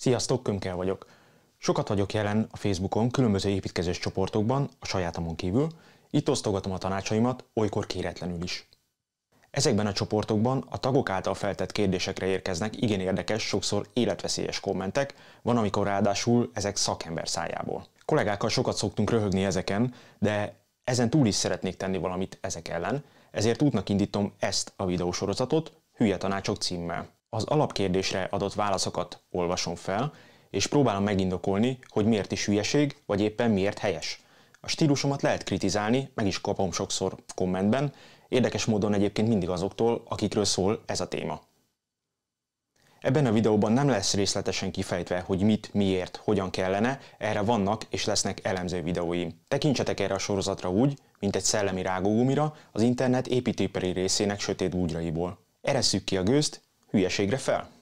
Sziasztok, Kömkel vagyok. Sokat vagyok jelen a Facebookon, különböző építkezés csoportokban, a sajátomon kívül. Itt osztogatom a tanácsaimat, olykor kéretlenül is. Ezekben a csoportokban a tagok által feltett kérdésekre érkeznek igen érdekes, sokszor életveszélyes kommentek, van amikor ráadásul ezek szakember szájából. Kollégákkal sokat szoktunk röhögni ezeken, de ezen túl is szeretnék tenni valamit ezek ellen, ezért útnak indítom ezt a videósorozatot, Hülye Tanácsok címmel. Az alapkérdésre adott válaszokat olvasom fel, és próbálom megindokolni, hogy miért is hülyeség, vagy éppen miért helyes. A stílusomat lehet kritizálni, meg is kapom sokszor kommentben, érdekes módon egyébként mindig azoktól, akikről szól ez a téma. Ebben a videóban nem lesz részletesen kifejtve, hogy mit, miért, hogyan kellene, erre vannak és lesznek elemző videóim. Tekintsetek erre a sorozatra úgy, mint egy szellemi rágógumira az internet építőipari részének sötét bugyraiból. Eresszük ki a gőzt, üye şey grefe.